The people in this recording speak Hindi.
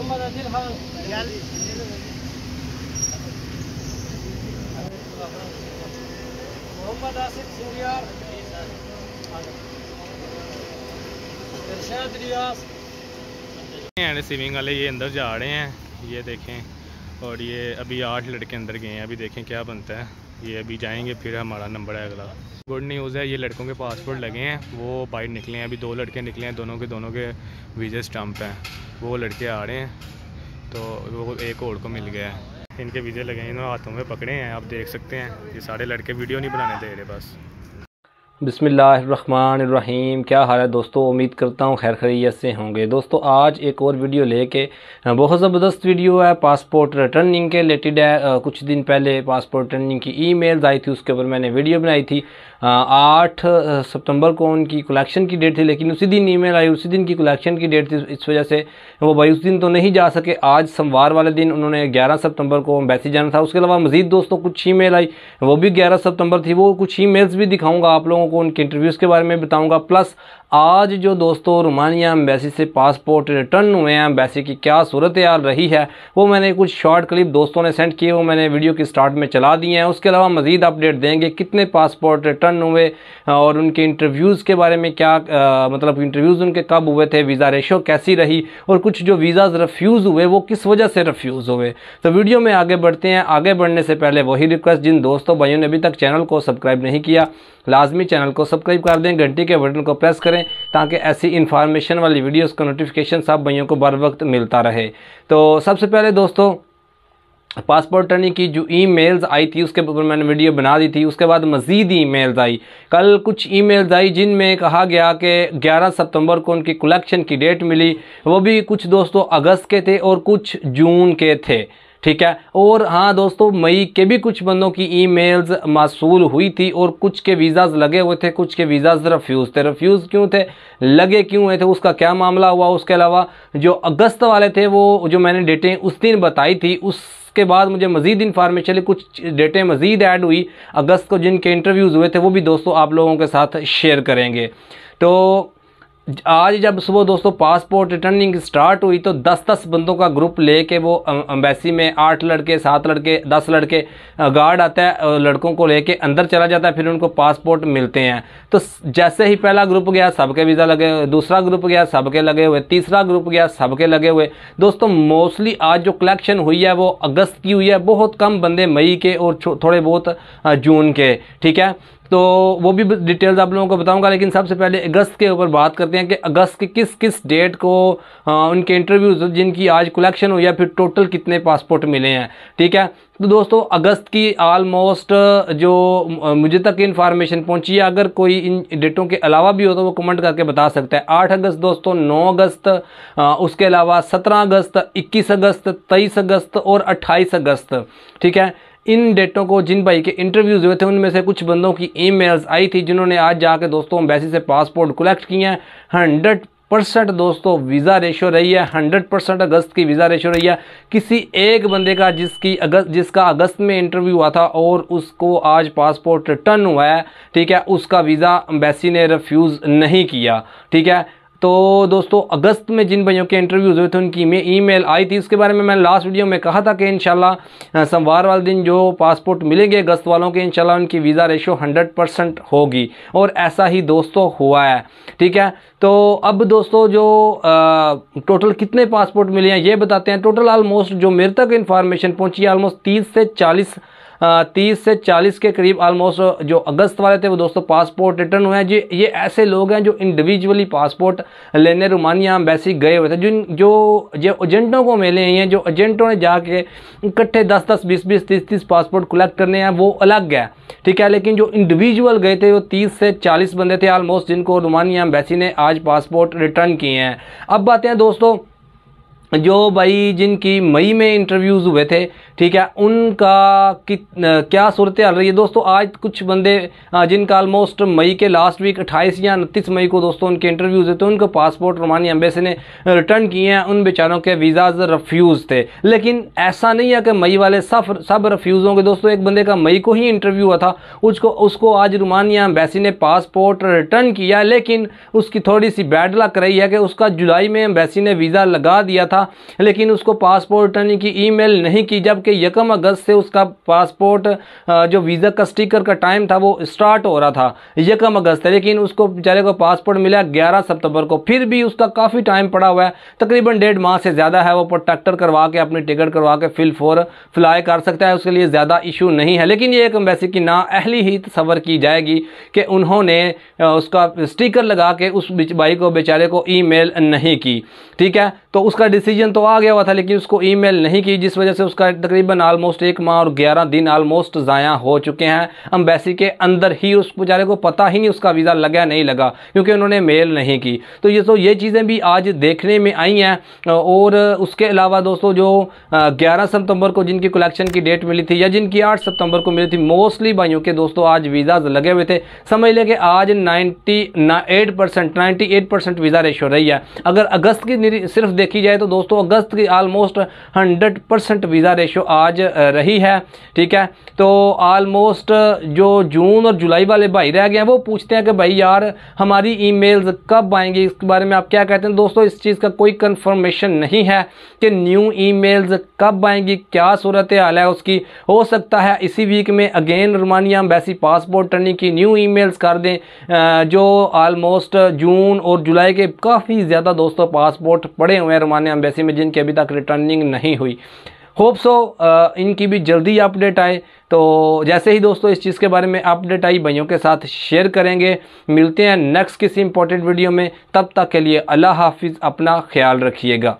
मोहम्मद आसिफ वाले ये अंदर जा रहे हैं ये देखें और ये अभी आठ लड़के अंदर गए हैं अभी देखें क्या बनता है ये अभी जाएंगे फिर हमारा नंबर है अगला गुड न्यूज़ है ये लड़कों के पासपोर्ट लगे हैं वो बाइट निकले हैं अभी दो लड़के निकले हैं दोनों के दोनों के वीज़े स्टम्प हैं वो लड़के आ रहे हैं तो वो एक और को मिल गया है इनके वीज़े लगे हैं इन्होंने हाथों में पकड़े हैं आप देख सकते हैं ये सारे लड़के वीडियो नहीं बनाने दे रहे बस बसमीम क्या हाल है दोस्तों उम्मीद करता हूँ खैर खैरियत से होंगे दोस्तों आज एक और वीडियो लेके बहुत ज़बरदस्त वीडियो है पासपोर्ट रिटर्निंग के रिलेटेड है कुछ दिन पहले पासपोर्ट रिटर्निंग की ईमेल्स आई थी उसके ऊपर मैंने वीडियो बनाई थी आठ सितंबर को उनकी कलेक्शन की डेट थी लेकिन उसी दिन मेल आई उसी दिन की कलेक्शन की डेट थी इस वजह से वो भाई उस दिन तो नहीं जा सके आज सोमवार वाले दिन उन्होंने ग्यारह सितंबर को बैसी जाना था उसके अलावा मज़ीद दोस्तों कुछ ई आई वो भी ग्यारह सितंबर थी वो कुछ ई भी दिखाऊँगा आप लोगों को उनके इंटरव्यूज़ के बारे में बताऊँगा प्लस आज जो दोस्तों रोमानिया एम्बेसी से पासपोर्ट रिटर्न हुए हैं एम्बेसी की क्या सूरत हाल रही है वो मैंने कुछ शॉर्ट क्लिप दोस्तों ने सेंड किए वो मैंने वीडियो के स्टार्ट में चला दिए हैं उसके अलावा मज़ीद अपडेट देंगे कितने पासपोर्ट रिटर्न हुए और उनके इंटरव्यूज़ के बारे में क्या आ, मतलब इंटरव्यूज़ उनके कब हुए थे वीज़ा रेशो कैसी रही और कुछ जो वीज़ाज़ रफ्यूज़ हुए वो किस वजह से रफ्यूज़ हुए तो वीडियो में आगे बढ़ते हैं आगे बढ़ने से पहले वही रिक्वेस्ट जिन दोस्तों भाइयों ने अभी तक चैनल को सब्सक्राइब नहीं किया लाजमी चैनल को सब्सक्राइब कर दें घंटी के बटन को प्रेस करें करें ताकि ऐसी इन्फॉर्मेशन वाली वीडियोस का नोटिफिकेशन सब भाइयों को बर वक्त मिलता रहे तो सबसे पहले दोस्तों पासपोर्ट अटर्नी की जो ईमेल्स आई थी उसके ऊपर मैंने वीडियो बना दी थी उसके बाद मज़ीद ईमेल्स आई कल कुछ ईमेल्स आई जिनमें कहा गया कि 11 सितंबर को उनकी कलेक्शन की डेट मिली वो भी कुछ दोस्तों अगस्त के थे और कुछ जून के थे ठीक है और हाँ दोस्तों मई के भी कुछ बंदों की ईमेल्स मासूल हुई थी और कुछ के वीज़ाज़ लगे हुए थे कुछ के वीज़ाज़ रफ्यूज़ थे रफ्यूज़ क्यों थे लगे क्यों हुए थे उसका क्या मामला हुआ उसके अलावा जो अगस्त वाले थे वो जो मैंने डेटें उस दिन बताई थी उस उसके बाद मुझे मजीद इन्फॉर्मेशन कुछ डेटें मजीद ऐड हुई अगस्त को जिनके इंटरव्यूज़ हुए थे वो भी दोस्तों आप लोगों के साथ शेयर करेंगे तो आज जब सुबह दोस्तों पासपोर्ट रिटर्निंग स्टार्ट हुई तो 10-10 बंदों का ग्रुप लेके वो अम्बेसी अं-, में आठ लड़के सात लड़के दस लड़के गार्ड आता है लड़कों को लेके अंदर चला जाता है फिर उनको पासपोर्ट मिलते हैं तो जैसे ही पहला ग्रुप गया सबके वीज़ा लगे हुए दूसरा ग्रुप गया सबके लगे हुए तीसरा ग्रुप गया सबके लगे हुए दोस्तों मोस्टली आज जो कलेक्शन हुई है वो अगस्त की हुई है बहुत कम बंदे मई के और थोड़े बहुत जून के ठीक है तो वो भी डिटेल्स आप लोगों को बताऊंगा लेकिन सबसे पहले अगस्त के ऊपर बात करते हैं कि अगस्त के किस किस डेट को आ, उनके इंटरव्यूज़ जिनकी आज कलेक्शन हुई या फिर टोटल कितने पासपोर्ट मिले हैं ठीक है तो दोस्तों अगस्त की आलमोस्ट जो मुझे तक इन्फॉर्मेशन पहुंची है अगर कोई इन डेटों के अलावा भी हो तो वो कमेंट करके बता सकता है 8 अगस्त दोस्तों 9 अगस्त उसके अलावा 17 अगस्त 21 अगस्त 23 अगस्त और 28 अगस्त ठीक है इन डेटों को जिन भाई के इंटरव्यूज़ हुए थे उनमें से कुछ बंदों की ईमेल्स आई थी जिन्होंने आज जाके दोस्तों बैसी से पासपोर्ट कलेक्ट किए हैं हंड्रेड परसेंट दोस्तों वीज़ा रेशो रही है हंड्रेड परसेंट अगस्त की वीज़ा रेशो रही है किसी एक बंदे का जिसकी अगस्त जिसका अगस्त में इंटरव्यू हुआ था और उसको आज पासपोर्ट रिटर्न हुआ है ठीक है उसका वीज़ा अम्बेसी ने रिफ्यूज़ नहीं किया ठीक है तो दोस्तों अगस्त में जिन भाइयों के इंटरव्यूज़ हुए थे उनकी में ईमेल आई थी उसके बारे में मैंने लास्ट वीडियो में कहा था कि इन सोमवार वाले दिन जो पासपोर्ट मिलेंगे अगस्त वालों के इनशाला उनकी वीज़ा रेशो हंड्रेड होगी और ऐसा ही दोस्तों हुआ है ठीक है तो अब दोस्तों जो आ, टोटल कितने पासपोर्ट मिले हैं ये बताते हैं टोटल ऑलमोस्ट जो मेरे तक इन्फॉर्मेशन पहुंची है ऑलमोस्ट तीस से चालीस तीस से चालीस के करीब ऑलमोस्ट जो अगस्त वाले थे वो दोस्तों पासपोर्ट रिटर्न हुए हैं जी ये ऐसे लोग हैं जो इंडिविजुअली पासपोर्ट लेने रोमानिया अम्बेसी गए हुए थे जिन जो जो एजेंटों को मिले हैं जो एजेंटों ने जाके इकट्ठे दस दस बीस बीस तीस तीस पासपोर्ट कलेक्ट करने हैं वो अलग है ठीक है लेकिन जो इंडिविजुअल गए थे वो तीस से चालीस बंदे थे ऑलमोस्ट जिनको रोमानिया अम्बेसी ने आज आज पासपोर्ट रिटर्न किए हैं अब बातें दोस्तों जो भाई जिनकी मई में इंटरव्यूज़ हुए थे ठीक है उनका क्या सूरत हाल रही है दोस्तों आज कुछ बंदे जिनका ऑलमोस्ट मई के लास्ट वीक 28 या उनतीस मई को दोस्तों उनके इंटरव्यूज़ हुए थे उनको पासपोर्ट रोमानी अम्बेसी ने रिटर्न किए हैं उन बेचारों के वीज़ाज रफ्यूज़ थे लेकिन ऐसा नहीं है कि मई वाले सब सब रफ्यूज़ होंगे दोस्तों एक बंदे का मई को ही इंटरव्यू हुआ था उसको उसको आज रोमानिया अम्बेसी ने पासपोर्ट रिटर्न किया लेकिन उसकी थोड़ी सी बैड लक रही है कि उसका जुलाई में अम्बेसी ने वीज़ा लगा दिया था था लेकिन उसको पासपोर्ट यानी कि ईमेल नहीं की जबकि यकम अगस्त से उसका पासपोर्ट जो वीज़ा का स्टिकर का टाइम था वो स्टार्ट हो रहा था यकम अगस्त लेकिन उसको बेचारे को पासपोर्ट मिला ग्यारह सितंबर को फिर भी उसका काफ़ी टाइम पड़ा हुआ है तकरीबन डेढ़ माह से ज़्यादा है वो प्रोटेक्टर करवा के अपनी टिकट करवा के फिल फोर फ्लाई कर सकता है उसके लिए ज़्यादा इशू नहीं है लेकिन ये एक एम्बेसी की अहली ही तस्वर की जाएगी कि उन्होंने उसका स्टिकर लगा के उस बाई को बेचारे को ईमेल नहीं की ठीक है तो उसका डिस डिसीजन तो आ गया हुआ था लेकिन उसको ईमेल नहीं की जिस वजह से उसका तकरीबन आलमोस्ट एक माह और ग्यारह दिन आलमोस्ट ज़ाया हो चुके हैं अम्बेसी के अंदर ही उस बेचारे को पता ही नहीं उसका वीज़ा लगा नहीं लगा क्योंकि उन्होंने मेल नहीं की तो ये तो ये चीज़ें भी आज देखने में आई हैं और उसके अलावा दोस्तों जो ग्यारह सितंबर को जिनकी कलेक्शन की डेट मिली थी या जिनकी आठ सितंबर को मिली थी मोस्टली भाइयों के दोस्तों आज वीज़ाज लगे हुए थे समझ लें कि आज ninety eight percent ninety eight percent visa ratio रही है अगर अगस्त की सिर्फ देखी जाए तो दोस्तों अगस्त की almost hundred percent visa ratio आज रही है ठीक है तो आलमोस्ट जो जून और जुलाई वाले भाई रह गए हैं वो पूछते हैं कि भाई यार हमारी ईमेल्स कब आएंगी इसके बारे में आप क्या कहते हैं दोस्तों इस चीज़ का कोई कन्फर्मेशन नहीं है कि न्यू ई कब आएंगी क्या सूरत हाल है उसकी हो सकता है इसी वीक में अगेन रोमानिया वैसी पासपोर्ट टर्निंग की न्यू ई कर दें जो आलमोस्ट जून और जुलाई के काफ़ी ज़्यादा दोस्तों पासपोर्ट पड़े हुए हैं रोमानिया एम्बेसी में जिनकी अभी तक रिटर्निंग नहीं हुई होप सो uh, इनकी भी जल्दी अपडेट आए तो जैसे ही दोस्तों इस चीज़ के बारे में अपडेट आई भाइयों के साथ शेयर करेंगे मिलते हैं नेक्स्ट किसी इंपॉर्टेंट वीडियो में तब तक के लिए अल्लाह हाफिज़ अपना ख्याल रखिएगा